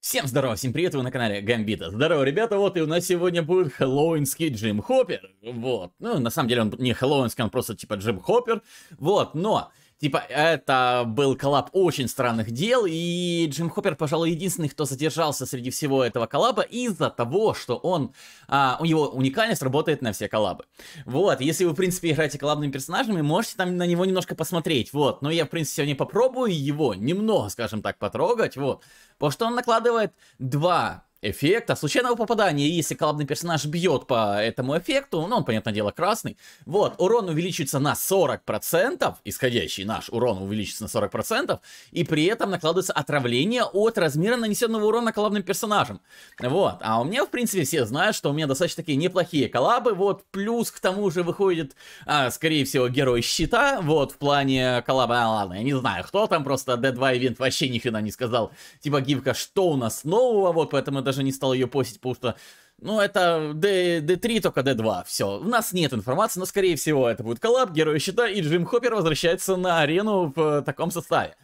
Всем здорово, всем привет, вы на канале Гамбита. Здорово, ребята, вот и у нас сегодня будет хэллоуинский Джим Хоппер. Вот, ну, на самом деле он не хэллоуинский, он просто типа Джим Хоппер. Вот, но Типа, это был коллаб очень странных дел, и Джим Хоппер, пожалуй, единственный, кто задержался среди всего этого коллаба из-за того, что он, а, у него уникальность работает на все коллабы. Вот, если вы, в принципе, играете коллабными персонажами, можете там на него немножко посмотреть, вот. Но я, в принципе, сегодня попробую его немного, скажем так, потрогать, вот. Потому что он накладывает два эффекта случайного попадания, если коллабный персонаж бьет по этому эффекту, ну, он, понятное дело, красный, вот, урон увеличится на 40%, исходящий наш урон увеличится на 40%, и при этом накладывается отравление от размера нанесенного урона коллабным персонажем. Вот, а у меня, в принципе, все знают, что у меня достаточно такие неплохие коллабы, вот, плюс к тому же выходит, а, скорее всего, Герой Щита, вот, в плане коллаба, а, ладно, я не знаю, кто там, просто D2 Event вообще ни не сказал, типа, гибка, что у нас нового, вот, поэтому это даже не стал ее постить, потому что ну, это D, D3, только D2, все. У нас нет информации, но, скорее всего, это будет коллаб, Герой Щита, и Джим Хоппер возвращается на арену в э, таком составе.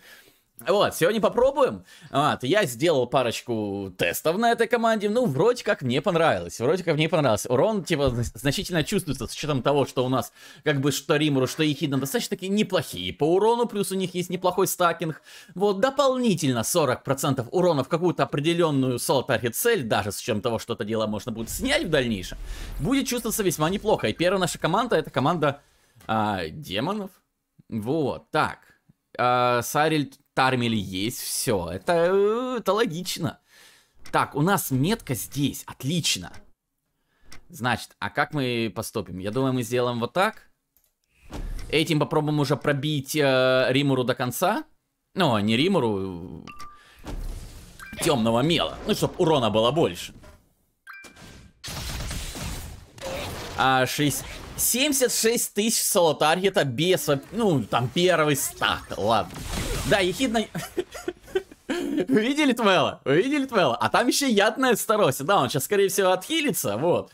Вот, сегодня попробуем. Вот, я сделал парочку тестов на этой команде. Ну, вроде как мне понравилось. Вроде как мне понравилось. Урон, типа, значительно чувствуется с учетом того, что у нас, как бы, что Римуру, что Ехидна достаточно такие неплохие по урону. Плюс у них есть неплохой стакинг. Вот, дополнительно 40% урона в какую-то определенную соло таргет цель, даже с учетом того, что это дело можно будет снять в дальнейшем, будет чувствоваться весьма неплохо. И первая наша команда, это команда а, демонов. Вот, так. А, Сариль Тармеле есть все. Это, э, это логично. Так, у нас метка здесь. Отлично. Значит, а как мы поступим? Я думаю, мы сделаем вот так. Этим попробуем уже пробить э, Римуру до конца. Ну, а не Римуру. Темного мела. Ну, чтобы урона было больше. А, 6... 76 тысяч соло-таргета без... Ну, там первый стак, ладно. Да, ехидно... Вы видели Твела? Вы видели Твела? А там еще ядная Староси. Да, он сейчас, скорее всего, отхилится, вот.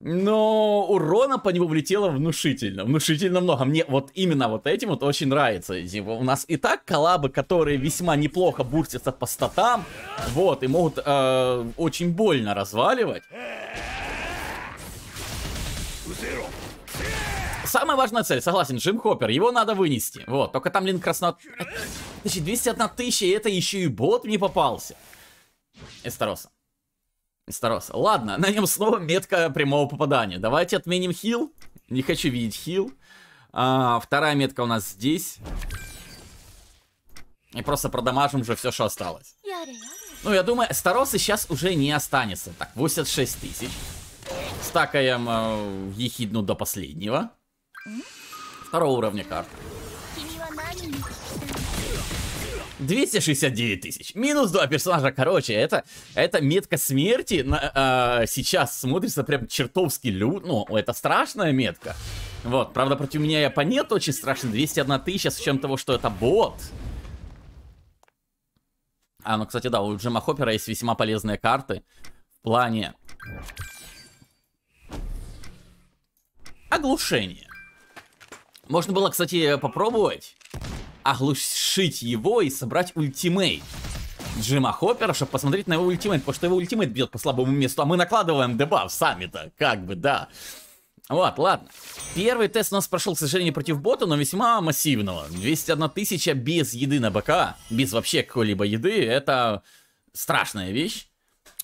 Но урона по нему влетело внушительно, внушительно много. Мне вот именно вот этим вот очень нравится. У нас и так коллабы, которые весьма неплохо бурсятся по статам, вот, и могут э, очень больно разваливать самая важная цель, согласен, Джим Хоппер, его надо вынести. Вот, только там, блин, красно... Значит, 201 тысяча, и это еще и бот мне попался. Эстароса. Эстарос. Ладно, на нем снова метка прямого попадания. Давайте отменим хил. Не хочу видеть хил. А, вторая метка у нас здесь. И просто продамажим уже все, что осталось. Ну, я думаю, Старосы сейчас уже не останется. Так, 86 тысяч. Стакаем э, ехидну до последнего. Второго уровня карт. 269 тысяч. Минус два персонажа. Короче, это, это метка смерти на, э, сейчас смотрится прям чертовски люд. Ну, это страшная метка. Вот, правда, против меня и оппонент очень страшный. 201 тысяча с учетом того, что это бот. А, ну, кстати, да, у Джима Хоппера есть весьма полезные карты. В плане... Оглушение. Можно было, кстати, попробовать оглушить его и собрать ультимейт. Джима Хоппера, чтобы посмотреть на его ультимейт, потому что его ультимейт бьет по слабому месту, а мы накладываем дебаф сами-то, как бы, да. Вот, ладно. Первый тест у нас прошел, к сожалению, против бота, но весьма массивного. 201 тысяча без еды на БК, без вообще какой-либо еды, это страшная вещь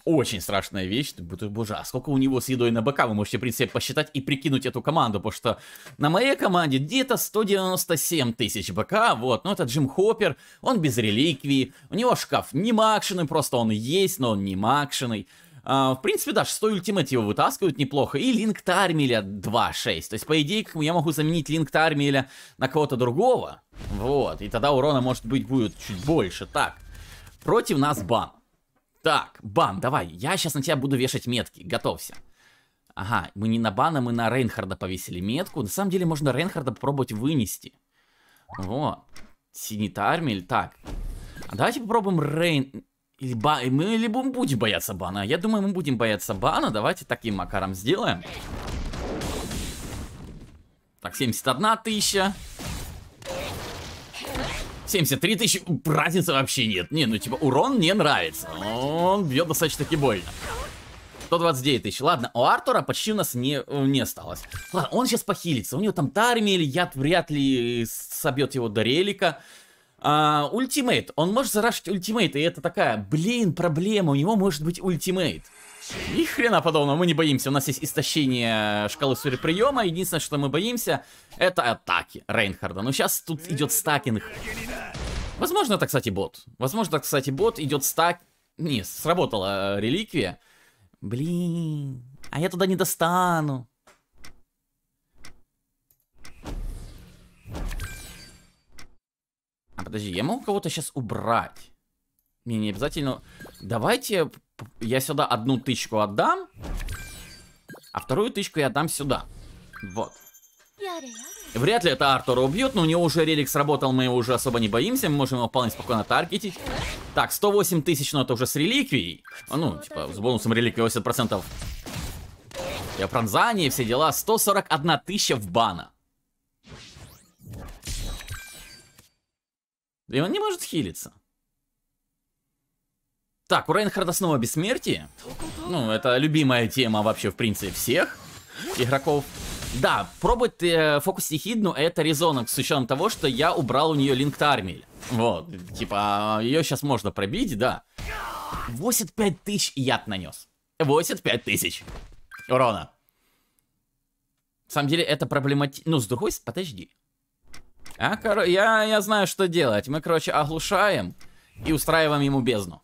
очень страшная вещь. Боже, а сколько у него с едой на бока? Вы можете, в принципе, посчитать и прикинуть эту команду, потому что на моей команде где-то 197 тысяч бока, вот. Но ну, это Джим Хоппер, он без реликвии, у него шкаф не макшеный, просто он есть, но он не макшеный. Uh, а, в принципе, даже 100 ультимат его вытаскивают неплохо. И линк Тармеля 2 То есть, по идее, я могу заменить линк Тармеля на кого-то другого. Вот. И тогда урона, может быть, будет чуть больше. Так. Против нас бан. Так, бан, давай. Я сейчас на тебя буду вешать метки. Готовься. Ага, мы не на бана, мы на Рейнхарда повесили метку. На самом деле можно Рейнхарда попробовать вынести. Вот. Синий Тармель. Так. А давайте попробуем Рейн... Или ба... Мы либо мы будем бояться бана. Я думаю, мы будем бояться бана. Давайте таким макаром сделаем. Так, 71 тысяча. 73 тысячи, разницы вообще нет. Не, ну типа урон мне нравится. Он бьет достаточно-таки больно. 129 тысяч. Ладно, у Артура почти у нас не, не осталось. Ладно, он сейчас похилится. У него там или яд вряд ли собьет его до релика. А, ультимейт. Он может зарашить ультимейт, и это такая, блин, проблема. У него может быть ультимейт. Ни хрена подобного, мы не боимся. У нас есть истощение шкалы суреприема. Единственное, что мы боимся, это атаки Рейнхарда. Но сейчас тут идет стакинг. Возможно, это, кстати, бот. Возможно, это, кстати, бот идет стак... Не, сработала э, реликвия. Блин, а я туда не достану. А подожди, я могу кого-то сейчас убрать? Мне не обязательно... Давайте я сюда одну тычку отдам, а вторую тычку я отдам сюда. Вот. Вряд ли это Артура убьет, но у него уже релик сработал, мы его уже особо не боимся, мы можем его вполне спокойно таргетить. Так, 108 тысяч, но это уже с реликвией. А ну, типа, с бонусом реликвии 80%. Я пронзание, все дела. 141 тысяча в бана. И он не может хилиться. Так, у Рейнхарда снова бессмертие. Ну, это любимая тема вообще, в принципе, всех игроков. Да, пробовать э, фокус стихидну это резонок, с учетом того, что я убрал у нее линк армии. Вот, типа, ее сейчас можно пробить, да. 85 тысяч яд нанес. 85 тысяч урона. На самом деле это проблематично. Ну, с другой стороны, подожди. А, кор... я, я знаю, что делать. Мы, короче, оглушаем и устраиваем ему бездну.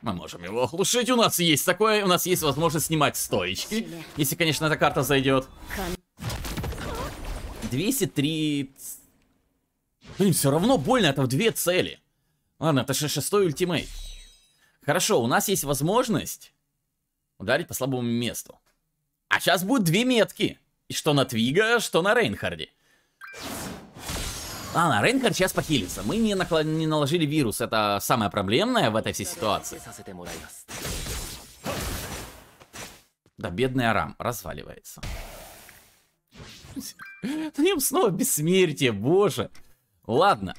Мы можем его оглушить. У нас есть такое. У нас есть возможность снимать стоечки. Если, конечно, эта карта зайдет. 203... Блин, все равно больно. Это в две цели. Ладно, это шестой ультимейт. Хорошо, у нас есть возможность ударить по слабому месту. А сейчас будут две метки. И что на Твига, что на Рейнхарде. Ладно, Рейнхард сейчас похилится. Мы не, накла... не наложили вирус. Это самое проблемное в этой всей ситуации. Да, бедная рам разваливается. На нем снова бессмертие, боже. Ладно.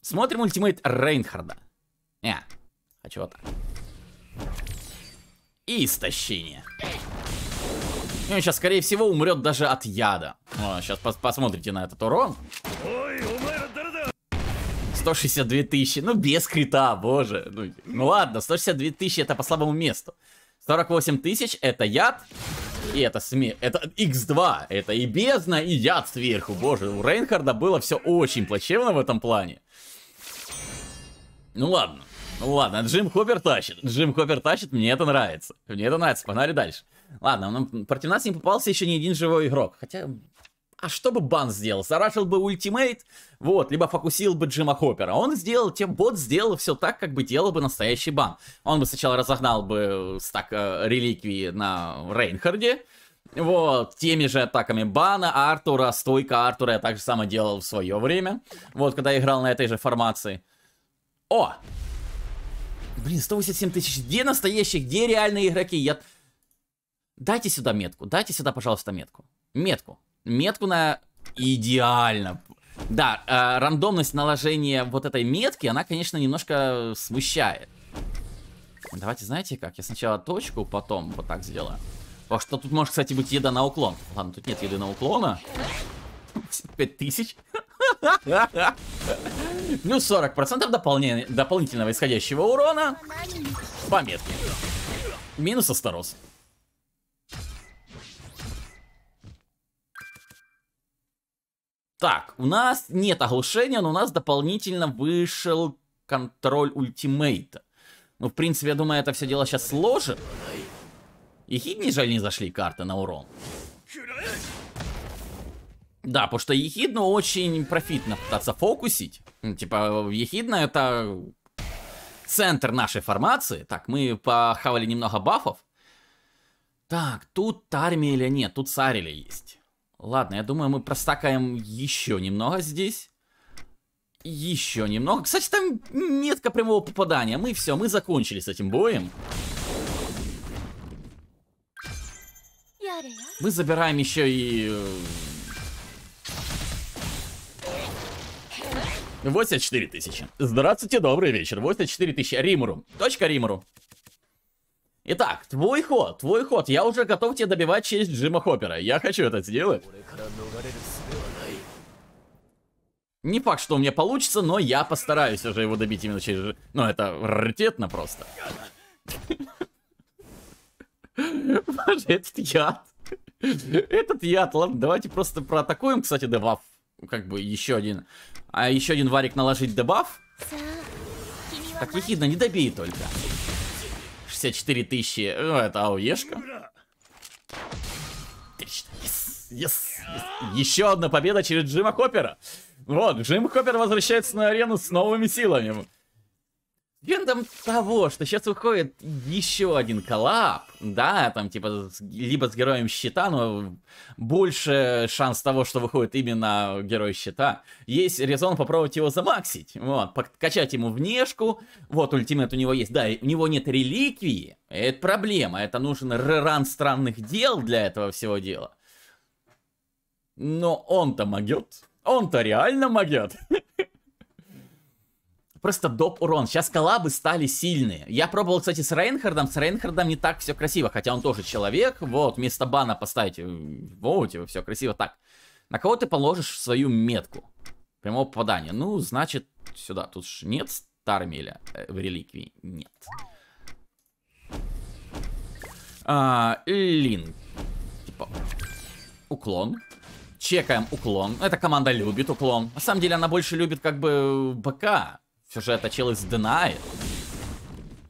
Смотрим ультимейт Рейнхарда. Э, хочу вот так. И истощение. И он сейчас, скорее всего, умрет даже от яда. О, сейчас пос посмотрите на этот урон. 162 тысячи, ну без крита, боже. Ну, ну ладно, 162 тысячи это по слабому месту. 48 тысяч это яд, и это сме... Это X2, это и бездна, и яд сверху, боже. У Рейнхарда было все очень плачевно в этом плане. Ну ладно, ну ладно, Джим Хоппер тащит. Джим Хоппер тащит, мне это нравится. Мне это нравится, погнали дальше. Ладно, нам, против нас не попался еще ни один живой игрок. Хотя, а что бы Бан сделал? Зарашил бы ультимейт, вот, либо фокусил бы Джима Хоппера. Он сделал, тем бот сделал все так, как бы делал бы настоящий Бан. Он бы сначала разогнал бы э, стак э, реликвии на Рейнхарде, вот, теми же атаками Бана, Артура, стойка Артура я так же само делал в свое время. Вот, когда я играл на этой же формации. О! Блин, 187 тысяч. Где настоящие, где реальные игроки? Я... Дайте сюда метку, дайте сюда, пожалуйста, метку. Метку метку на идеально. Да, э, рандомность наложения вот этой метки, она, конечно, немножко смущает. Давайте, знаете как, я сначала точку, потом вот так сделаю. Потому что тут может, кстати, быть еда на уклон. Ладно, тут нет еды на уклона. 55 тысяч. Плюс 40% дополнения, дополнительного исходящего урона по метке. Минус Астарос. Так, у нас нет оглушения, но у нас дополнительно вышел контроль ультимейта. Ну, в принципе, я думаю, это все дело сейчас сложит. Ехидни жаль не зашли карты на урон. Да, потому что ехидну очень профитно пытаться фокусить. Ну, типа, ехидна это центр нашей формации. Так, мы похавали немного бафов. Так, тут армия или нет? Тут царь или есть? Ладно, я думаю, мы простакаем еще немного здесь. Еще немного. Кстати, там метка прямого попадания. Мы все, мы закончили с этим боем. Мы забираем еще и... 84 э, тысячи. Здравствуйте, добрый вечер. 84 тысячи. Римуру. Точка Римуру. Итак, твой ход, твой ход. Я уже готов тебе добивать честь Джима Хоппера. Я хочу это сделать. Не факт, что у меня получится, но я постараюсь уже его добить именно через... Ну, это раритетно просто. этот яд. Этот яд, ладно, давайте просто проатакуем, кстати, дебаф. Как бы еще один... А еще один варик наложить дебаф. Так выхидно, не добей только. 54 тысячи. Ну, это ауешка. Отлично. Yes, yes, yes. Еще одна победа через Джима Хоппера. Вот, Джим Хоппер возвращается на арену с новыми силами. Вендом того, что сейчас выходит еще один коллап, да, там типа либо с героем щита, но больше шанс того, что выходит именно герой щита. Есть резон попробовать его замаксить, вот, подкачать ему внешку, вот, ультимат у него есть, да, у него нет реликвии, это проблема, это нужен реран странных дел для этого всего дела. Но он-то могет, он-то реально могет. просто доп урон. Сейчас коллабы стали сильные. Я пробовал, кстати, с Рейнхардом. С Рейнхардом не так все красиво, хотя он тоже человек. Вот, вместо бана поставить, э, воу, типа, все красиво так. На кого ты положишь свою метку? Прямого попадания. Ну, значит, сюда. Тут же нет Стармеля э, в реликвии. Нет. А, лин. Типа, уклон. Чекаем уклон. Эта команда любит уклон. На самом деле она больше любит как бы БК сюжета чел из Deny.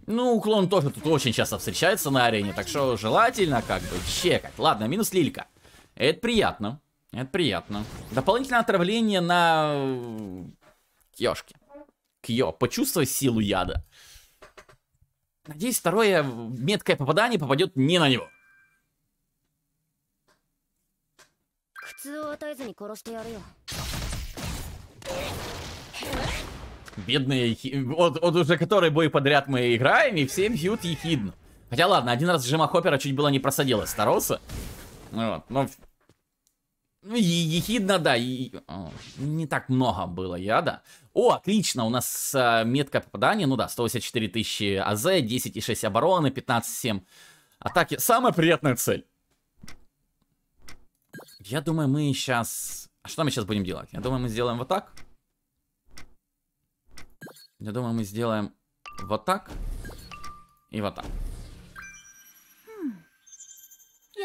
Ну, уклон тоже тут очень часто встречается на арене, так что желательно как бы чекать. Ладно, минус лилька. Это приятно. Это приятно. Дополнительное отравление на... Э, кёшки. Кё, Почувствуй силу яда. Надеюсь, второе меткое попадание попадет не на него. Бедные вот, вот уже который бой подряд мы играем, и все бьют ехидно. Хотя ладно, один раз Джима Хопера чуть было не просадилось, старался. Ну вот, но... Ну, ехидно, да, и... О, не так много было яда. О, отлично, у нас а, метка попадания, ну да, 184 тысячи АЗ, 10,6 обороны, 15,7 атаки. Самая приятная цель. Я думаю, мы сейчас... А что мы сейчас будем делать? Я думаю, мы сделаем вот так. Я думаю, мы сделаем вот так и вот так. Хм.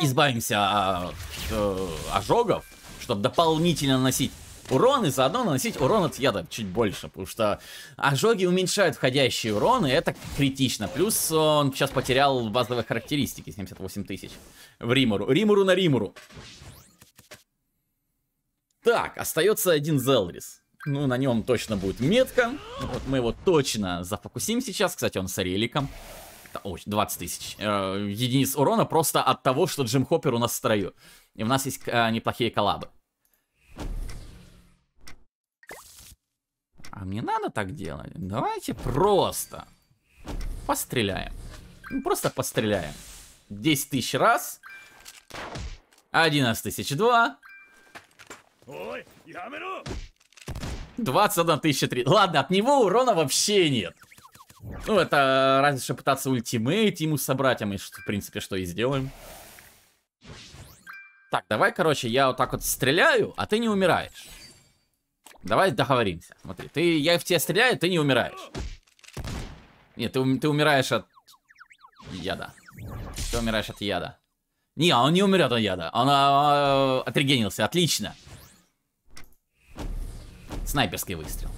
Избавимся от э, ожогов, чтобы дополнительно наносить урон и заодно наносить урон от яда чуть больше, потому что ожоги уменьшают входящий урон, и это критично. Плюс он сейчас потерял базовые характеристики, 78 тысяч. В Римуру. Римуру на Римуру. Так, остается один Зелрис. Ну, на нем точно будет метка. Вот мы его точно зафокусим сейчас. Кстати, он с реликом. Ой, 20 тысяч э, единиц урона просто от того, что Джим Хоппер у нас в строю. И у нас есть э, неплохие коллабы. А мне надо так делать? Давайте просто постреляем. Ну, просто постреляем. 10 тысяч раз. 11 тысяч два. 21 тысяча 3. Ладно, от него урона вообще нет. Ну, это разве что пытаться ультимейт ему собрать, а мы, в принципе, что и сделаем. Так, давай, короче, я вот так вот стреляю, а ты не умираешь. Давай договоримся. Смотри, ты, я в тебя стреляю, ты не умираешь. Нет, ты, ты умираешь от яда. Ты умираешь от яда. Не, а он не умрет от яда. Он э, отрегенился. Отлично. Снайперский выстрел.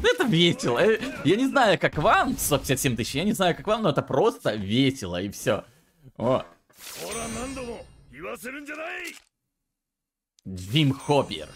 Это весело. Э, я не знаю, как вам, 157 тысяч, я не знаю, как вам, но это просто весело, и все. О. Вим Хоппер.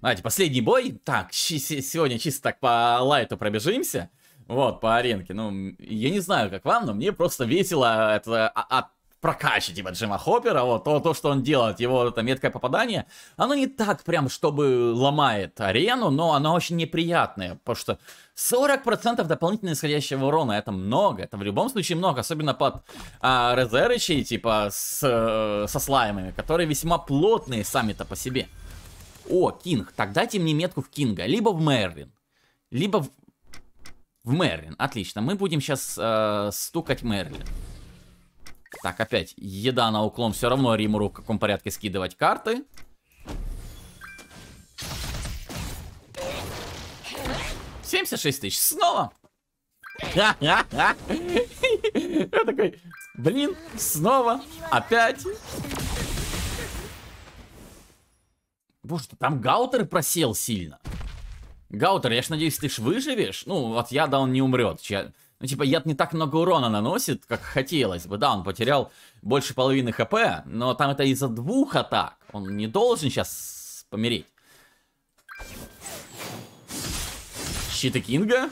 Давайте, последний бой. Так, сегодня чисто так по лайту пробежимся. Вот, по аренке. Ну, я не знаю, как вам, но мне просто весело это от а, а прокаче, типа Джима Хоппера, вот то, то, что он делает, его это меткое попадание, оно не так прям, чтобы ломает арену, но оно очень неприятное, потому что 40% дополнительно исходящего урона, это много, это в любом случае много, особенно под а, резерычей, типа с, со слаймами, которые весьма плотные сами-то по себе. О, Кинг, тогда дайте мне метку в Кинга, либо в Мерлин, либо в, в Мерлин, отлично, мы будем сейчас э, стукать Мерлин. Так, опять еда на уклон. Все равно Римуру в каком порядке скидывать карты. Семьдесят шесть тысяч. Снова. Я такой, блин, снова, опять. Боже, там Гаутер просел сильно. Гаутер, я ж надеюсь, ты ж выживешь. Ну, от яда он не умрет. Ну, типа, яд не так много урона наносит, как хотелось бы. Да, он потерял больше половины хп, но там это из-за двух атак. Он не должен сейчас помереть. Щиты Кинга.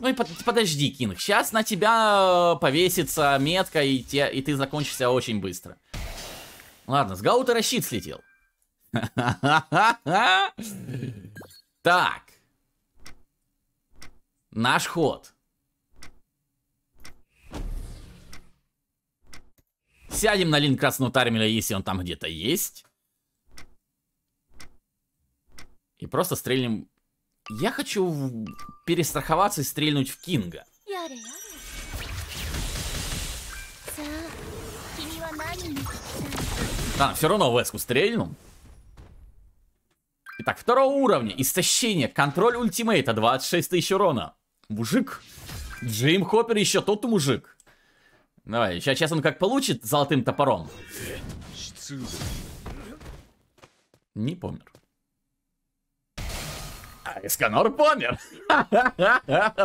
Ну и под, подожди, Кинг. Сейчас на тебя э, повесится метка, и, те, и ты закончишься очень быстро. Ладно, с Гаута щит слетел. Так. Наш ход. Сядем на линк красного тармеля, если он там где-то есть. И просто стрельнем... Я хочу в... перестраховаться и стрельнуть в Кинга. Да, все равно в эску стрельну. Итак, второго уровня. Истощение. Контроль ультимейта. 26 тысяч урона. Мужик. Джейм Хоппер еще тот мужик. Давай, сейчас, сейчас он как получит золотым топором. Не помер. Эсканор помер.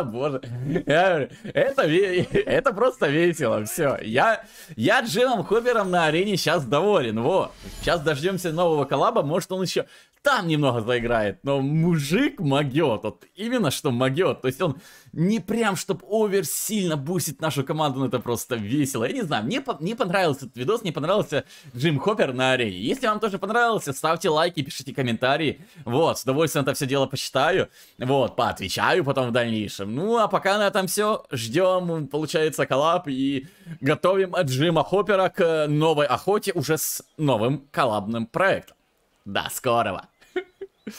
Боже. Это, это просто весело. Все. Я, я Джимом Хубером на арене сейчас доволен. Во. Сейчас дождемся нового коллаба. Может, он еще там немного заиграет. Но мужик могет. Вот именно что могет. То есть он не прям, чтобы овер сильно бусит нашу команду. Но это просто весело. Я не знаю. Мне, мне понравился этот видос. Мне понравился Джим Хоппер на арене. Если вам тоже понравился, ставьте лайки, пишите комментарии. Вот. С удовольствием это все дело почитаю почитаю, вот, поотвечаю потом в дальнейшем. Ну, а пока на этом все, ждем, получается, коллаб и готовим от Джима Хоппера к э, новой охоте уже с новым коллабным проектом. До скорого!